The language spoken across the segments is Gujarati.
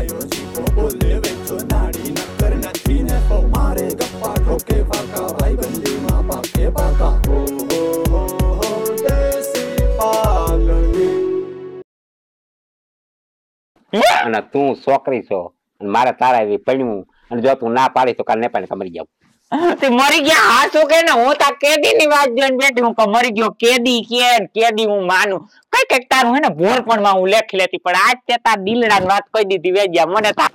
આવ્યો જીભો બોલે વેચો નાડી નક્કર નથી ને તો મારે ગપ્પા ઠોકે ફાકા ભાઈ બંદીમાં પાકે પાકા હો અને તું છોકરી છો અને મારે તારા એવી પડ્યું અને જો તું ના પાડી તો કાલ ને પાડી મરી જાવ તે મરી ગયા હા શું કે ને હું તા કેદી ની વાત જોઈને બેઠી હું મરી ગયો કેદી કે કેદી હું માનું કઈ કઈક તારું હે ને ભોળપણ માં હું લેખ લેતી પણ આજ તે તાર દીલડા વાત કહી દીધી વેજ્યા મને તા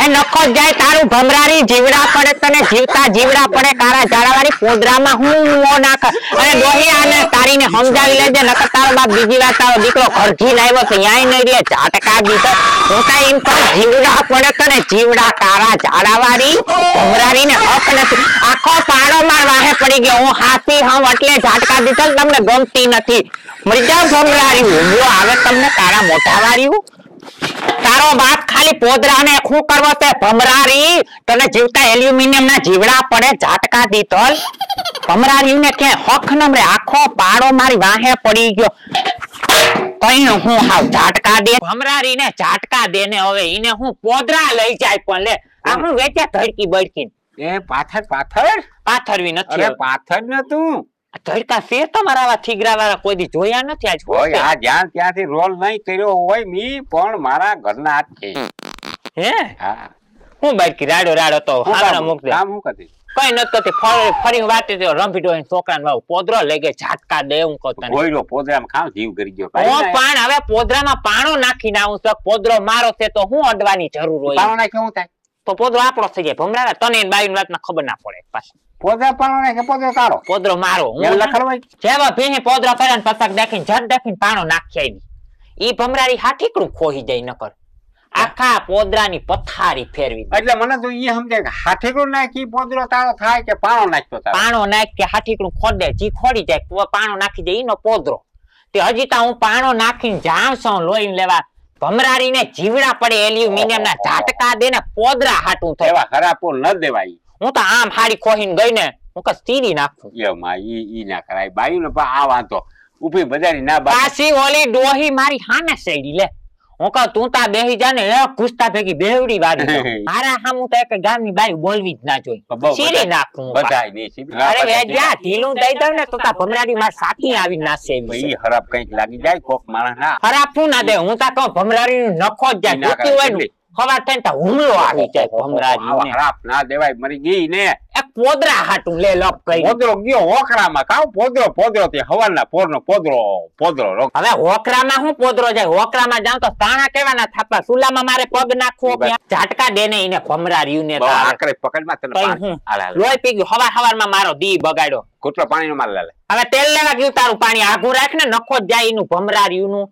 એ નખો જાય તારું ભમરારી જીવડા પડે તને જીવતા જીવડા પડે કારા ઝાડાવાળી પોદરામાં હું મો ના અને ડોહી આને તારીને સમજાવી લેજે નકર તારો બાપ બીજી વાત તારો દીકરો ઘરજી લાવ્યો તો યાય નહીં લે ઝાટકા દીધો હું તા એમ કહું જીવડા પડે તને જીવડા કારા ઝાડાવાળી ભમરારીને હક નથી આખો પાડો માર વાહે પડી ગયો હું હાથી હમ એટલે જાટકા દીધો તમને ગમતી નથી મરી જાવ ભમરારી આવે તમને તારા મોટા વાળ્યું તારો બાપ ખાલી પોદરાને શું કરવો છે ભમરારી તને જીવતા એલ્યુમિનિયમ ના જીવડા પડે ઝાટકા દીતલ ભમરારી ને કે હખ નમરે આખો પાડો મારી વાહે પડી ગયો કઈ હું હાવ ઝાટકા દે ભમરારી ને ઝાટકા દે ને હવે ઈને હું પોદરા લઈ જાય પણ લે આપણું વેચ્યા ધડકી બડકી એ પાથર પાથર પાથરવી નથી પાથર નતું ધડકા છે તમારા આવા થીગરા વાળા કોઈ દી જોયા નથી આજ હોય આ જ્યાં ત્યાંથી રોલ નહીં કર્યો હોય મી પણ મારા ઘરના હાથથી હે હું બાઈક રાડો રાડો તો હારા મુક દે કામ હું કદી કઈ નત કરતી ફરી ફરી વાતે તો રંભીડો એ છોકરાને વાવ પોદરો લઈ ગઈ ઝાટકા દે હું કહું તને ગોઈલો પોદરામાં ખાવ જીવ કરી ગયો ઓ પણ હવે પોદરા માં પાણો નાખી નાઉં સક પોદરો મારો છે તો હું અડવાની જરૂર હોય પાણો નાખ્યો હું થાય તો પોદરો આપણો થઈ જાય ભમરાના તને બાયું વાત માં ખબર ના પડે પાછી પોદરા પાડો કે પોદરો તારો પોદરો મારો હું લખડવાય જેવા ભીહી પોદરા પડે ને દેખીને જટ દેખીને પાણો નાખી આવી ઈ ભમરારી હાઠીકડું ખોહી જાય નકર આખા પોદરાની પથારી ફેરવી એટલે મને તો એ સમજે કે હાઠીકડું નાખી પોદરો તાળો થાય કે પાણો નાખ્યો તારો પાણો નાખ કે હાઠીકડું ખોદે જી ખોડી જાય પાણો નાખી દે એનો પોદરો તે હજી તા હું પાણો નાખીને જાઉં છું લોહીને લેવા ભમરારીને જીવડા પડે એલ્યુમિનિયમના ઝાટકા દે ને પોદરા હાટું થાય એવા ખરાપો ન દેવાય હું તો આમ હાડી ખોહીને ગઈ ને હું કે સીરી નાખું એ માં ઈ ઈ ના કરાય બાયું ને આ વાંધો ઉભી બજારી ના બાસી ઓલી ડોહી મારી હાને સેડી લે હું કહું તું તા બેહી જા ને ઘુસતા ભેગી બેવડી વાડી મારા સામું તો એક ગામની બાઈ બોલવી જ ના જોઈ સીરી નાખું બધાય ની સીરી અરે વેજ્યા ઢીલું દઈ દઉં ને તો તા ભમરાડી માં સાકી આવી નાસે ભઈ હરાપ કઈક લાગી જાય કોક માણસ ના હરાપ શું ના દે હું તા કહું ભમરાડી નખો જ જાય જોતી હોય ને ખબર થઈને તા હુમલો આવી જાય ભમરાડી હરાપ ના દેવાય મરી ગઈ ને પોદરા હાટું લે લપ કરી પોદરો ગયો હોકરામાં કાઉ પોદરો પોદરો તે હવાના પોરનો પોદરો પોદરો હવે હોકરામાં હું પોદરો જાય હોકરામાં જાઉં તો તાણા કેવાના થાપા સુલામાં મારે પગ નાખવો ઝાટકા દે ને એને ભમરા રહ્યું ને આકરે પકડમાં તને લોહી પી ગયો હવાર હવારમાં મારો દી બગાડ્યો પાણી પાણીનો માલ લે હવે તેલ લેવા ગયું તારું પાણી આઘું રાખ ને નખો જાય એનું ભમરા રહ્યું નું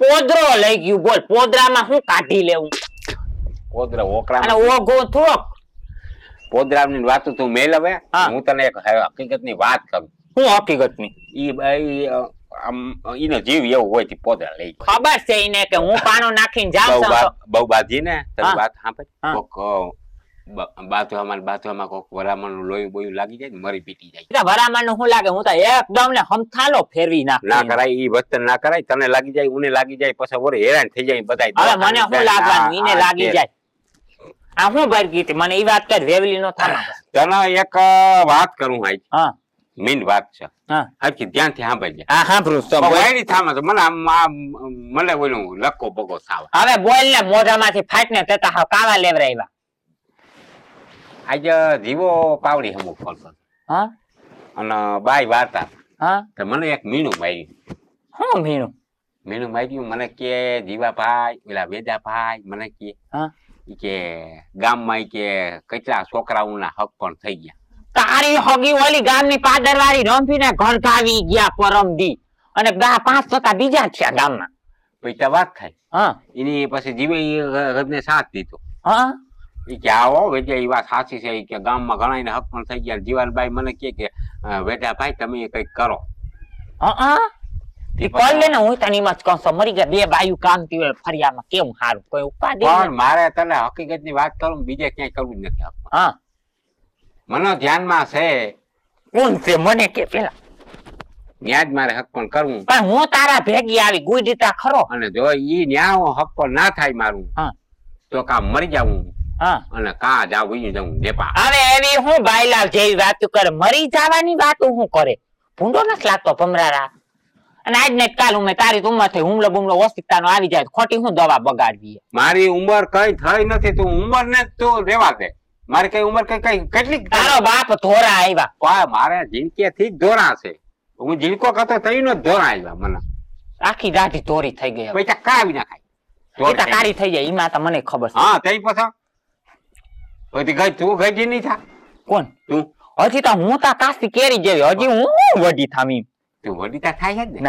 પોદરો લઈ ગયું બોલ પોદરામાં હું કાઢી લેવું પોદરા ઓકરા અને ઓઘો થોક પોદરામ ની વાત તું મેલ હવે હું તને એક હકીકત ની વાત કરું હું હકીકત ની ઈ ભાઈ ઈનો જીવ એવો હોય થી પોદરા લઈ ખબર છે ઈને કે હું પાણો નાખીને જાઉં બહુ બાજી ને તારી વાત સાંભળ કોક બાથવામાં બાથવામાં કોક વરામણ નું લોહી બોયું લાગી જાય મરી પીટી જાય વરામણ નું શું લાગે હું તો એકદમ ને હમથાલો ફેરવી નાખ ના કરાય ઈ વસ્તુ ના કરાય તને લાગી જાય ઉને લાગી જાય પછી ઓરે હેરાન થઈ જાય બધા મને શું લાગવાનું ઈને લાગી જાય આ હું ભાઈ ગીત મને એ વાત કર વેવલી નો થામા એક વાત કરું હા મેન વાત છે હા ધ્યાનથી સાંભળજે હા સાંભળું તો બોયડી થામા તો મને મને ઓલું લક્કો બગો થાવ હવે બોલ ને મોઢામાંથી ફાટને તતા હા કાવા લેવરાવ્યા આજે જીવો પાવડી હમુ ફોન કર હા અને બાય વાર્તા હા તો મને એક મીણું માર્યું હા મીણું મીણું માર્યું મને કે જીવાભાઈ પેલા વેદાભાઈ મને કે હા કે ગામમાં કે કેટલા છોકરાઓના હક પણ થઈ ગયા તારી હગી ઓલી ગામની પાદરવાળી રંભીને ઘરકાવી ગયા પરમ દી અને પાંચ ટકા બીજા છે ગામમાં પૈસા વાત થાય હા એની પછી જીવે રબને સાથ દીધો હા એ કે આવો વેઠિયા એ વાત સાચી છે કે ગામમાં ઘણા હક પણ થઈ ગયા જીવાનભાઈ મને કે વેઠા ભાઈ તમે કંઈક કરો હા ભેગી આવી ગુજરીતા ખરો અને જો ઈ ન્યા હું હક પણ ના થાય મારું તો કા મરી જાવું અને કા જાવું જાવું નેપા હવે એવી હું બાયલાવ જેવી વાત કરે મરી જવાની વાત હું કરે ભૂંડો નથી લાગતો ભમરારા અને આજ ને કાલ ઉમે તારી ઉંમર થઈ હુમલો બુમલો હોસ્પિટલનો આવી જાય ખોટી હું દવા બગાડવી મારી ઉંમર કઈ થઈ નથી તું ઉંમર ને તો રેવા દે મારી કઈ ઉંમર કઈ કઈ કેટલી તારો બાપ ધોરા આવ્યા મારે જિંદગી થી ધોરા છે હું જીલકો કરતો તઈનો ધોરા આવ્યા મને આખી દાઢી ધોરી થઈ ગઈ પૈસા કાવી ના ખાય તારી થઈ જાય એમાં તો મને ખબર છે હા તઈ પછા પછી ગઈ તું ગઈ નહી થા કોણ તું હજી તો હું તા કાસી કેરી જેવી હજી હું વડી થામી આ છે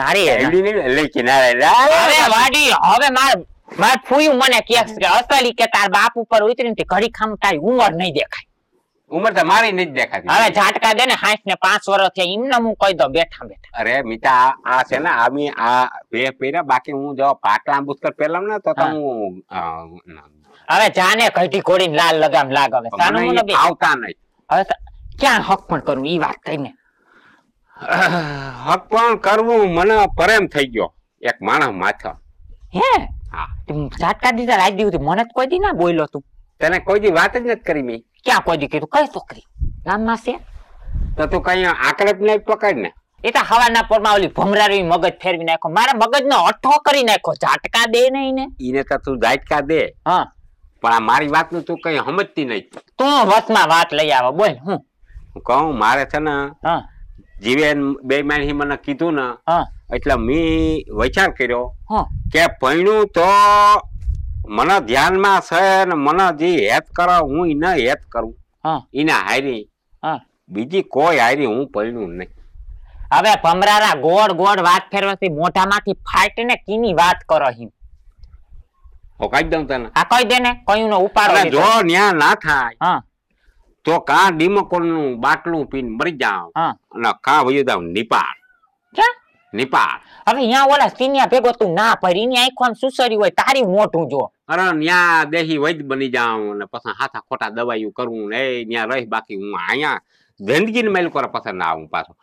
ને આમી આ બે પહેર્યા બાકી હું જો પાટલા પુસ્તક પહેરલામ ને તો હું હવે જાને કઈ ઘોડીને લાલ લગામ લાગવે આવતા નહીં હવે ક્યાં હક પણ કરું એ વાત ને હકપણ કરવું મને પ્રેમ થઈ ગયો એક માણસ માથા હે હા ઝાટકા દીધા રાજ દીધું મને કોઈ દી ના બોલ્યો તું તને કોઈ દી વાત જ નથી કરી મેં ક્યાં કોઈ દી કીધું કઈ છોકરી ગામમાં છે તો તું કઈ આકડે જ નહીં પકડ ને એ તો હવાના પોરમાં ઓલી ભમરારી મગજ ફેરવી નાખો મારા મગજનો અઠો કરી નાખો ઝાટકા દે નહીં ને એને તો તું ઝાટકા દે હા પણ આ મારી વાતનું તું કઈ સમજતી નહીં તું વસમાં વાત લઈ આવો બોલ હું કહું મારે છે ને હા જીવેન બેમાન મને કીધું ને એટલે મી વિચાર કર્યો કે ભણ્યું તો મને ધ્યાનમાં છે ને મને જે હેત કરે હું એને હેત કરું એને હારી બીજી કોઈ હારી હું ભણ્યું નહીં હવે ભમરારા ગોળ ગોળ વાત ફેરવાથી મોઢામાંથી ફાટીને કીની વાત કરો હિમ ઓ કાઈ દઉં તને આ કહી દે ને કયું નો ઉપાડો જો ન્યા ના થાય તો કા ડીમકોલનું બાટલું પીને મરી જાવ અને કા વયું જાવ નિપાળ નિપાળ અરે અહીંયા ઓલા સિનિયા ભેગો તું ના પડી ની આંખો સુસરી હોય તારી મોટું જો અરે ન્યા દેહી વૈદ બની જાઉં અને પછી હાથા ખોટા દવાયું કરવું ને ન્યા રહી બાકી હું અહીંયા જિંદગીને મેલ કરે પછી ના આવું પાછો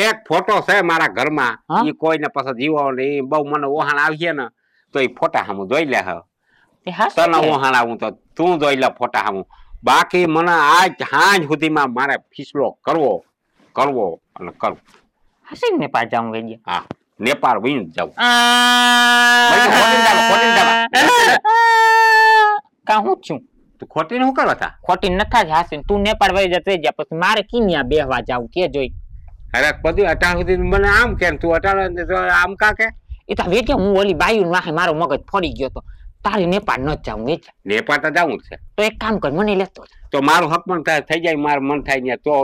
એક ફોટો છે મારા ઘરમાં એ કોઈને પછી જીવો ને એ બહુ મને ઓહાણ આવીએ ને તો એ ફોટા સામું જોઈ લે હા તને ઓહાણ આવું તો તું જોઈ લે ફોટા સામું બાકી મને આજ સાંજ સુધીમાં મારે ફીસલો કરવો કરવો અને કરવો હસીન નેપાળ જાઉં વેજી હા નેપાળ વહીને જાઉં કા હું છું તું ખોટી શું કરો તા ખોટી નથા જ હાસીન તું નેપાળ વહી જતે જા પછી મારે કિન્યા બેહવા જાઉં કે જોઈ અરે બધું અટાણ સુધી મને આમ કેમ તું અટાણ આમ કા કે એ તો વેઠે હું ઓલી બાયુ નાખે મારો મગજ ફરી ગયો તો તારે નેપાળ ન જવું એ નેપાળ તો જવું છે તો એક કામ કર મને લેતો તો મારું હક પણ થઈ જાય મારું મન થાય ને તો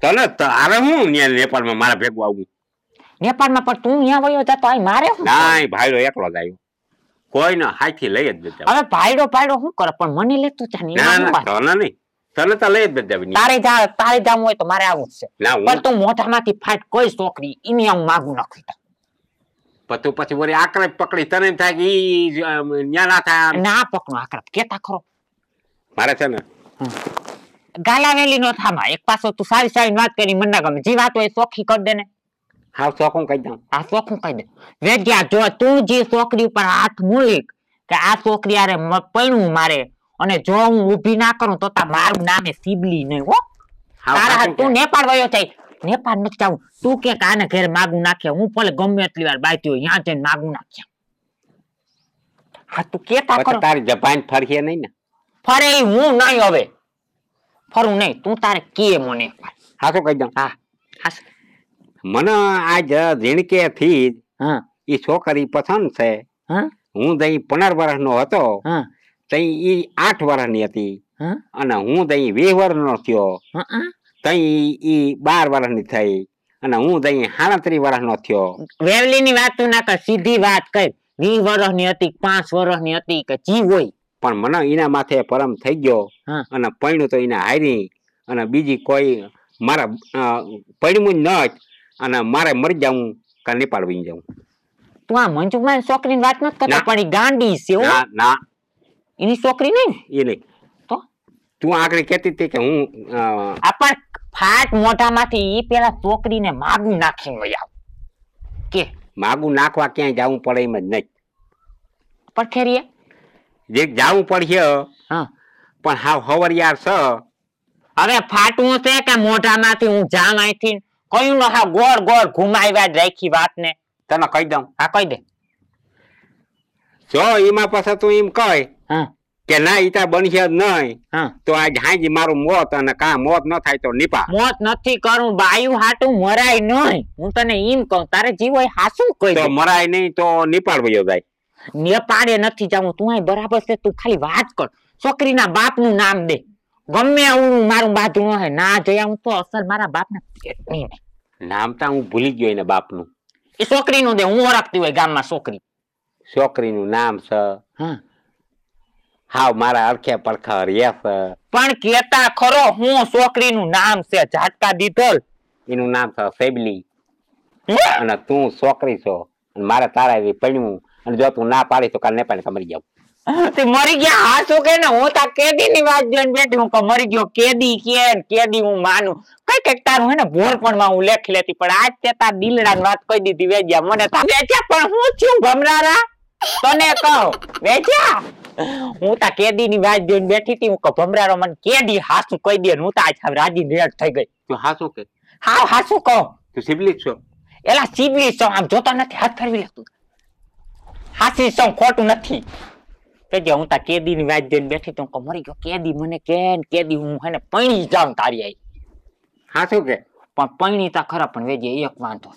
તને તારે હું નેપાળમાં મારા ભેગું આવું નેપાળમાં પણ તું અહીંયા વયો જતો આય મારે નાય ભાઈડો એકલો જ આવ્યો કોઈ ને હાથી લઈ જ દેતા હવે ભાઈડો ભાઈડો શું કરે પણ મને લેતો ચા નહીં ના તને નહીં તને તો લઈ જ દેતા તારે જા તારે જાવું હોય તો મારે આવું જ છે પણ તું મોઢામાંથી ફાટ કોઈ છોકરી એની આમ માગું નાખી પતો પછી વળી આકરે પકડી તને થાય કે ન્યા ના થાય ના પકડો આકરા કેતા ખરો મારે છે ને ગાલાવેલી નો થામા એક પાછો તું સારી સારી વાત કરી મને ના ગમે જે વાત હોય ચોખ્ખી કરી દે ને હા ચોખ્ખું કહી દઉં આ ચોખ્ખું કહી દે વેગ્યા જો તું જે છોકરી ઉપર હાથ મૂળીક કે આ છોકરી આરે પૈણું મારે અને જો હું ઊભી ના કરું તો તા મારું નામે સીબલી નહીં હો તારા તું નેપાળ વયો થાય વેપાર નથી થવું તું કે આને ઘેર માગું નાખે હું ભલે ગમે એટલી વાર બાયતી હોય ત્યાં જઈને માગું નાખે હા તું કેતા કરો તારી જપાન ફરશે નહીં ને ફરે હું નહીં હવે ફરું નહીં તું તારે કે મને હાસો કહી દઉં હા મને આજ રીણકે થી એ છોકરી પસંદ છે હા હું દઈ પંદર વર્ષ નો હતો હા તઈ એ આઠ વર્ષ ની હતી અને હું દઈ વીસ નો થયો તઈ ઈ બાર વર્ષની થઈ અને હું તઈ સાડત્રીસ વર્ષનો થયો વેવલીની વાત તું ના કર સીધી વાત કર વીસ વર્ષની હતી પાંચ વર્ષની હતી કે જી હોય પણ મને એના માથે પરમ થઈ ગયો અને પૈણું તો એને હારી અને બીજી કોઈ મારા પૈણું જ ન અને મારે મરી જવું કે નેપાળ વહી જવું તું આ મંજુમાન છોકરીની વાત નથી કરતો પણ એ ગાંડી છે ના ના એની છોકરી નહીં એ નહીં તો તું આગળ કહેતી હતી કે હું આપણ ફાટ મોઢામાંથી ઈ પેલા છોકરીને માગું નાખીને વઈ આવ કે માગું નાખવા ક્યાંય જવું પડે એમ જ નહીં પણ ખેરીએ જે જવું પડશે હા હવર યાર સ છ હવે ફાટવું છે કે મોઢામાંથી હું જામ અહીંથી કયું ન હા ગોળ ગોળ ઘુમાવ્યા જ રાખી વાતને તને કહી દઉં હા કહી દે જો એમાં પાછા તું એમ કહે હા કે ના ઈટા બનશે નહીં તો આ હાજી મારું મોત અને કા મોત ન થાય તો નિપા મોત નથી કરું બાયું હાટું મરાય નહીં હું તને એમ કહું તારે જીવો હાસું કહી તો મરાય નહીં તો નિપાળ ભયો જાય નેપાળે નથી જાવું તું અહીં બરાબર છે તું ખાલી વાત કર છોકરીના બાપનું નામ દે ગમે આવું મારું બાધું હે ના જયા હું તો અસલ મારા બાપના પેટની નામ તો હું ભૂલી ગયો એને બાપનું એ છોકરીનું દે હું ઓળખતી હોય ગામમાં છોકરી છોકરીનું નામ છે હા હાવ મારા અરખે પરખર યસ પણ કેતા ખરો હું છોકરીનું નામ છે ઝાટકા દીધલ એનું નામ છે સેબલી અને તું છોકરી છો અને મારે તારા એવી પડ્યું અને જો તું ના પાડી તો કાલ ને પાણી મરી જાવ તે મરી ગયા હા શું કે ને હું તા કેદી ની વાત જોઈને બેઠી હું મરી ગયો કેદી કે કેદી હું માનું કઈ કઈક તારું હે ને ભોળપણ માં હું લેખી લેતી પણ આજ તે તાર દીલડા વાત કહી દીધી વેજ્યા મને તા વેચ્યા પણ હું છું ભમરારા તને કહો વેચ્યા હું તા કેદી ની વાત જોઈને બેઠી હતી હું કે ભમરારો મને કેદી હાસુ કહી દે હું તા આજ રાજી રેડ થઈ ગઈ તું હાસુ કે હા હાસુ કહો તું સિબલી છો એલા સિબલી છો આમ જોતા નથી હાથ ફેરવી લેતું હાસી છો ખોટું નથી કેજે હું તા કેદી ની વાત જોઈને બેઠી તો મરી ગયો કેદી મને કેન કેદી હું હેને પૈણી જાઉં તારી આઈ હાસુ કે પણ પૈણી તા ખરા પણ વેજે એક વાંધો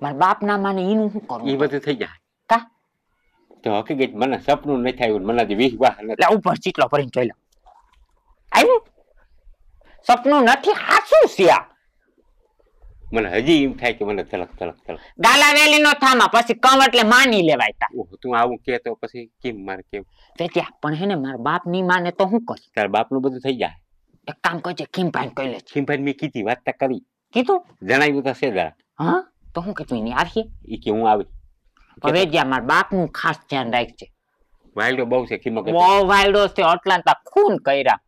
મારા બાપ ના માને એનું શું કરું એ બધું થઈ જાય તો હકીકત મને સપનું નથી આવ્યું મને આજે વીસ વાહ એટલે ઉપર ચીટલો ભરીને જોઈ લો આવ્યું સપનું નથી હાસું સિયા મને હજી એમ થાય કે મને તલક તલક તલક ગાલા વેલી નો થામા પછી કમ એટલે માની લેવાય તા ઓહ તું આવું કે તો પછી કેમ માર કેમ તે પણ હે ને મારા બાપ ની માને તો હું કહીશ તાર બાપ નું બધું થઈ જાય એક કામ કરજે ખીમભાઈ કહી લે ખીમભાઈ મેં કીધી વાત કરી કીધું જણાવ્યું તો છે હા તો હું કે તું એની આવીએ એ કે હું આવી હવે જે મારા બાપનું ખાસ ધ્યાન રાખજે વાયડો બહુ છે ખીમો બહુ વાયડો છે અટલાંતા ખૂન કર્યા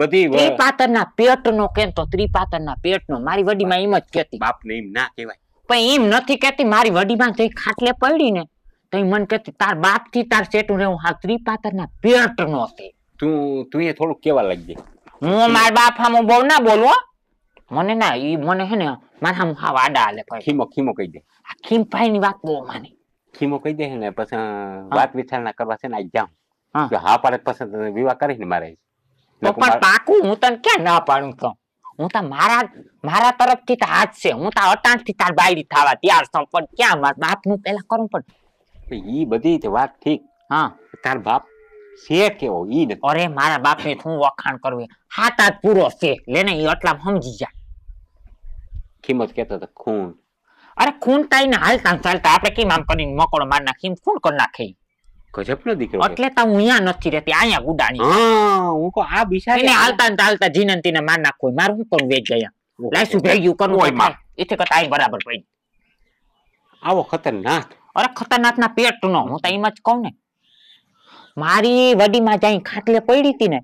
બધી ત્રિપાતરના પેટનો કેમ તો ત્રિપાતરના પેટનો મારી વડીમાં એમ જ કહેતી બાપને એમ ના કહેવાય પણ એમ નથી કહેતી મારી વડીમાં જઈ ખાટલે પડી ને તો એ મને કહેતી તાર બાપ થી તાર સેટું રહેવું હા ત્રિપાતરના પેટનો છે તું તું એ થોડું કેવા લાગી લાગજે હું મારા બાપ હામો બહુ ના બોલવો મને ના એ મને હે ને મારા હામ હા વાડા આલે ખીમો ખીમો કહી દે આ ખીમ ભાઈ ની વાત બહુ માની ખીમો કહી દે ને પછી વાત વિચારણા કરવા છે ને આજ જાઉં જો હા પાડે પછી વિવાહ કરીને મારે પણ પાકું હું તને ક્યાં ના પાડું તો હું તો મારા મારા તરફથી તો હાથ છે હું તો અટાણ થી તાર બાયરી થવા ત્યાર છું પણ ક્યાં બાપ નું પેલા કરું પણ ઈ બધી વાત ઠીક હા તાર બાપ છે કેવો ઈ નથી અરે મારા બાપ ને શું વખાણ કરવું હાથ હાથ પૂરો છે લેને ઈ એટલા સમજી જા કિંમત કેતો તો ખૂન અરે ખૂન તાઈને હાલતા ચાલતા આપણે કેમ આમ કરીને મકોડો માર નાખી ખૂન કરી નાખે ગજબનો દીકરો એટલે તો હું અહીંયા નથી રહેતી અહીંયા ગુડાણી હા હું કો આ બિચારી એને હાલતા ને ચાલતા જીનન માર નાખો મારું હું કોણ વેચ ગયા લાઈસુ ભેગ્યું કરવું હોય માં એટલે કે તાઈ બરાબર પડી આવો ખતરનાક અરે ખતરનાક ના પેટ નો હું તો એમ જ કહું ને મારી વડીમાં જાય ખાટલે પડી હતી ને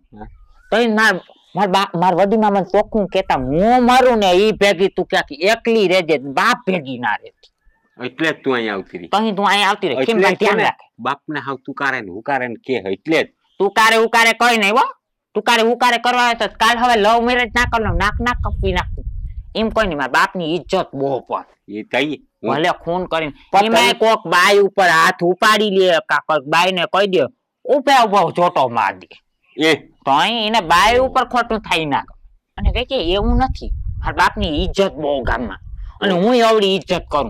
તો માર માર બાપ માર વડીમાં મને ચોખ્ખું કેતા હું મારું ને ઈ ભેગી તું ક્યાંક એકલી રેજે બાપ ભેગી ના રે એટલે તું અહીં આવતી રહી પછી તું અહીં આવતી રહી કેમ ધ્યાન રાખ બાપ ને હાવ તું કારે ને હુકારે ને કે એટલે જ તું કારે ઉકારે કઈ નહીં હો તું કારે ઉકારે કરવા આવે તો કાલ હવે લવ મેરેજ ના કરનો નાક નાક કપી નાખું એમ કોઈ નહીં મારા બાપની ઇજ્જત બહુ પણ એ થઈ ભલે ખૂન કરીને એમાં કોક બાઈ ઉપર હાથ ઉપાડી લે કાક બાઈ ને કહી દે ઉભે ઉભો જોટો માર દે તો અહીં એને બાય ઉપર ખોટું થાય ના અને કહે કે એવું નથી મારા બાપની ઈજ્જત બહુ ગામમાં અને હું એવડી ઈજ્જત કરું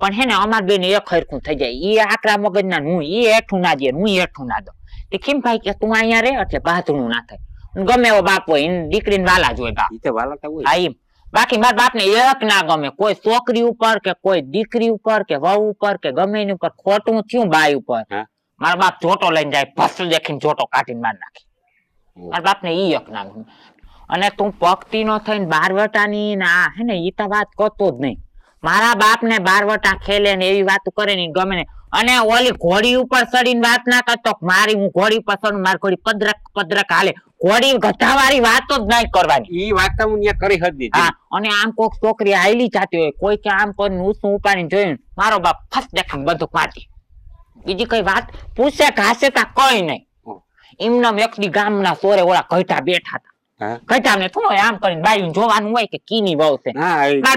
પણ હે ને અમાર બેન એક હરખું થઈ જાય એ આકરા મગજના હું એ હેઠું ના દે હું હેઠું ના દો એ કેમ ભાઈ કે તું અહીંયા રે એટલે બાથરૂમ ના થાય ગમે એવો બાપ હોય એની દીકરીને વાલા જ હોય બાપ વાલા તો હોય હા બાકી મારા બાપને એક ના ગમે કોઈ છોકરી ઉપર કે કોઈ દીકરી ઉપર કે વહુ ઉપર કે ગમે એની ઉપર ખોટું થયું બાય ઉપર મારા બાપ જોટો લઈને જાય ફસલ દેખીને જોટો કાઢીને માર નાખે મારા બાપને ઈ અકનાવ અને તું પગતી ન થઈને બારવટાની ના હે ને ઈ તો વાત કરતો જ નહીં મારા બાપ ને બારવટા ખેલે ને એવી વાત કરે ને ગમે ને અને ઓલી ઘોડી ઉપર ચડીને વાત ના કરતો મારી હું ઘોડી ઉપર ચડું મારી ઘોડી પદરક પદરક હાલે ઘોડી ગધાવાળી વાતો જ નહીં કરવાની ઈ વાત તો હું ત્યાં કરી હતી હા અને આમ કોક છોકરી આયલી જાતી હોય કોઈ કે આમ કોઈ હું શું ઉપાડીને જોયું મારો બાપ ફર્સ્ટ દેખામ બધું મારતી બીજી કઈ વાત પૂછે ઘાસે તા કઈ નહીં એમના વ્યક્તિ ગામના સોરે ઓલા ઘટા બેઠા હતા ઘટા ને થોડો આમ કરીને બાયું જોવાનું હોય કે કીની વહુ છે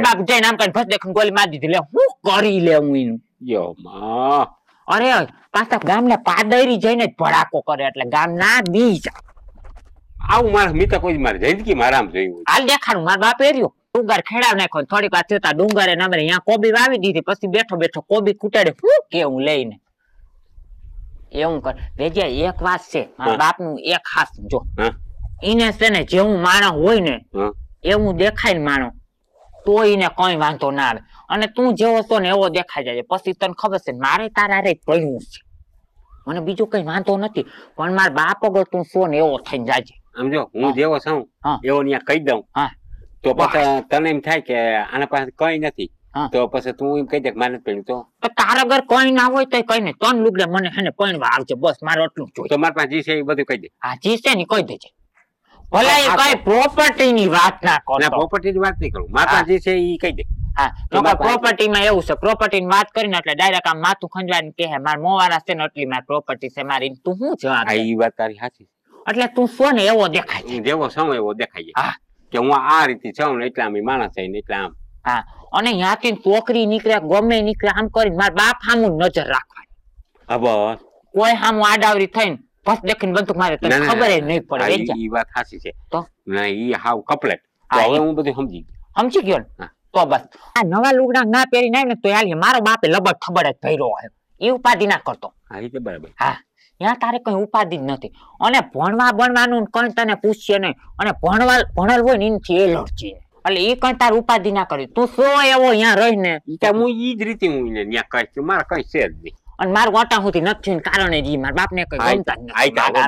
બાપ જઈને આમ કરીને ભસ દેખું ગોલી મારી દીધી લે હું કરી લે એનું અરે પાછા ગામના પાદરી જઈને જ ભડાકો કરે એટલે ગામ ના બીજ આવું મારા મિત્ર કોઈ મારી જિંદગી મારા આમ જોયું હાલ દેખાડું મારા બાપ એર્યો ડુંગર ખેડાવ નાખ્યો થોડીક વાર થતા ડુંગરે નામે અહીંયા કોબી વાવી દીધી પછી બેઠો બેઠો કોબી કૂટાડે હું કેવું લઈને એવું કર વેજે એક વાત છે મારા નું એક ખાસ જો એને છે ને જેવું માણસ હોય ને એવું દેખાય ને માણો તો એને કઈ વાંધો ના આવે અને તું જેવો છો ને એવો દેખાઈ જાય પછી તને ખબર છે મારે તારા રે ભણવું છે મને બીજું કઈ વાંધો નથી પણ મારા બાપ અગર તું છો ને એવો થઈને જાજે સમજો હું જેવો છું એવો ત્યાં કહી દઉં તો પછી તને એમ થાય કે આના પાસે કઈ નથી હા તો પછી તું એમ કહી દે માને પીણ્યું તો તારા ઘર કોઈ ના હોય તો કઈ ને ત્રણ લુગડા મને છે ને પીણવા આવજે બસ મારે એટલું જોઈએ તમારી પાસે જી છે એ બધું કહી દે હા જી છે ને કહી દેજે ભલે એ કઈ પ્રોપર્ટી ની વાત ના કરો ના પ્રોપર્ટી ની વાત નહીં કરું મારા પાસે જી છે એ કહી દે માં એવું છે પ્રોપર્ટી ની વાત કરીને એટલે ડાયરેક્ટ આમ માથું ખંજવાની કે માર મોવાના છે ને એટલી મારી પ્રોપર્ટી છે મારી તું શું જવાબ તારી સાચી એટલે તું છો એવો દેખાય જેવો છો એવો દેખાય કે હું આ રીતે છું ને એટલા માણસ છે ને એટલા આમ હા અને ત્યાંથી છોકરી નીકળે ગમે નીકળે આમ કરીને મારા બાપ સામું નજર રાખવાની હા બસ કોઈ સામું આડાવરી થઈને બસ દેખીને બંધુક મારે ખબર નહીં પડે એ વાત સાચી છે તો ના ઈ હાવ કપલેટ હવે હું બધું સમજી સમજી ગયો તો બસ આ નવા લુગડા ના પહેરી નાય ને તો હાલ મારો બાપે લબડ ખબર જ ભર્યો હોય એ ઉપાધિ ના કરતો હા એ બરાબર હા ત્યાં તારે કઈ ઉપાધિ જ નથી અને ભણવા ભણવાનું કઈ તને પૂછશે નહીં અને ભણવા ભણેલ હોય ને એનથી એલર્જી એટલે એ કઈ તાર ઉપાધિ ના કરી તું સો એવો અહીંયા રહીને ત્યાં હું ઈ જ રીતે હું એને ત્યાં કહીશ મારે કઈ છે જ નહીં અને મારું વાટા સુધી નથી કારણે જી મારા બાપને કઈ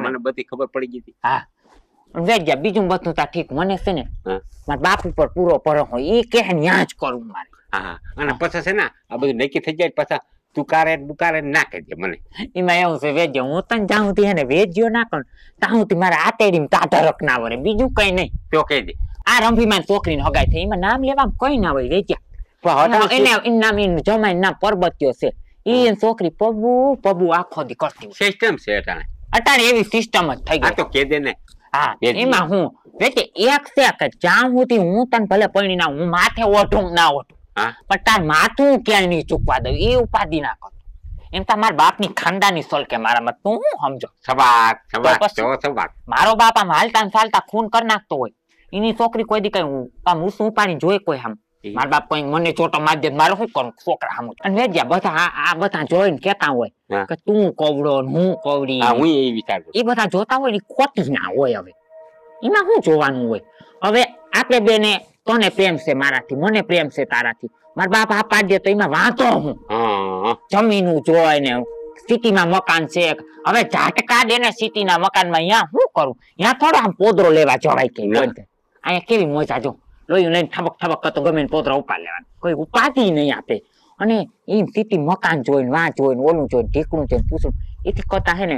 મને બધી ખબર પડી ગઈ હતી હા બીજું બધું ઠીક મને છે ને મારા બાપ ઉપર પૂરો પર હોય એ કે ન્યા જ કરું મારે હા અને પછી છે ને આ બધું નક્કી થઈ જાય પાછા તું કારે બુકારે ના કહેજે મને એમાં એવું છે વેજ્યો હું તને જ્યાં સુધી એને વેજ્યો ના કરું ત્યાં સુધી મારા આતેડી તાઢરક ના વરે બીજું કઈ નહીં તો કહી દે આ રંભીમાન છોકરીને હગાઈ થઈ એમાં નામ લેવા કોઈ ના હોય વેચ્યા પણ એવી કે દે હું ભલે પૈણી હું માથે ઓઢું ના ઓઢું તાર માથું ક્યાંય નહીં ચૂકવા દઉં એ ઉપાધિ ના કર એમ તો મારા ની ખાનદાની સોલ કે મારા મત તું સમજો સવાક મારો બાપ આમ હાલતા ચાલતા ખૂન કરી નાખતો હોય એની છોકરી કોઈ દી કઈ આમ ઉસું ઉપાડી જોઈ કોઈ આમ માર બાપ કોઈ મને ચોટો માર દે મારો શું કરું છોકરા સામું અને લે ગયા બધા આ બધા જોઈને કેતા હોય કે તું કવડો હું કવડી હું એ વિચાર એ બધા જોતા હોય ને ખોટી ના હોય હવે એમાં શું જોવાનું હોય હવે આપણે બેને તને પ્રેમ છે મારાથી મને પ્રેમ છે તારાથી મારા બાપ આ પાડ્યો તો એમાં વાંધો હું જમીન જોય ને સિટીમાં મકાન છે હવે ઝાટકા દે ને સિટીના મકાનમાં અહીંયા શું કરું ત્યાં થોડો આમ પોદરો લેવા જવાય કે અહીંયા કેવી મોજા જો લોહી લઈને ઠબક ઠબક કરતો ગમે પોતરા ઉપાડ લેવાનું કોઈ ઉપાધિ નહીં આપે અને એમ સીટી મકાન જોઈને વાંચ જોઈને ઓલું જોઈને ઢીકણું જોઈને પૂછું એથી કરતા હે ને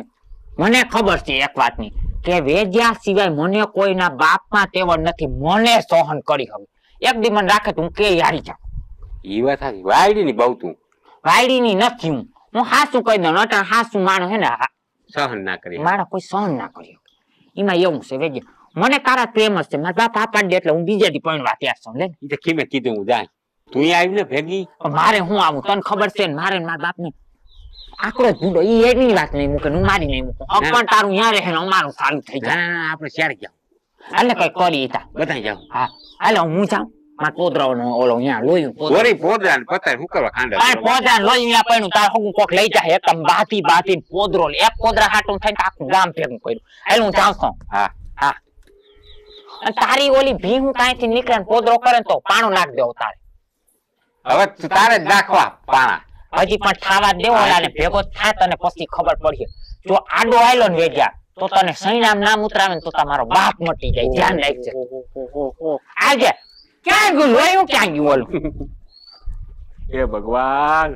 મને ખબર છે એક વાતની કે વેજ્યા સિવાય મને કોઈના બાપમાં તેવડ નથી મને સહન કરી હવે એક દી મને રાખે હું કે યારી જાઉં ઈ વાત સાચી વાયડી ની બહુ તું વાયડી ની નથી હું હું હાસું કહી દઉં અટાણ હાસું માણો હે ને સહન ના કરી મારા કોઈ સહન ના કર્યો એમાં એવું છે વેજ્યા મને તારા પ્રેમ છે મારા બાપ આ એટલે હું બીજા દી પરણવા તૈયાર છું લે એ તો કેમે કીધું હું જાય તું અહીં આવી ને ભેગી મારે હું આવું તને ખબર છે ને મારે મારા બાપ ને આકરો ભૂંડો એ એની વાત નહીં મૂકે હું મારી નહીં મૂકું પણ તારું ત્યાં રહે ને અમારું સારું થઈ જાય ના આપણે શેર ગયા એટલે કઈ કરી તા બધા જાવ હા એટલે હું જાઉં મારા પોદરાઓ નો ઓલો અહીંયા લોયું ઓરી પોદરા ને પતાય હું કરવા ખાંડા આ પોદરા લોયું અહીંયા પડ્યું તાર હું કોક લઈ જાય એકમ બાતી બાતી પોદરો એક પોદરા હાટું થઈને આખું ગામ ભેગું કર્યું એટલે હું જાઉં છું હા હા અને તારી ઓલી ભી હું કાંઈથી નીકળે પોદરો કરે તો પાણું નાખ દેવું તારે હવે તારે નાખવા પાણા હજી પણ ખાવા દેવો ને ભેગો થાય તને પછી ખબર પડશે જો આડો આયલો ને વેગ્યા તો તને સૈનામ નામ ઉતરાવે તો તમારો બાપ મટી જાય ધ્યાન રાખજે આજે ક્યાં ગયું લોયું ક્યાં ગયું હે ભગવાન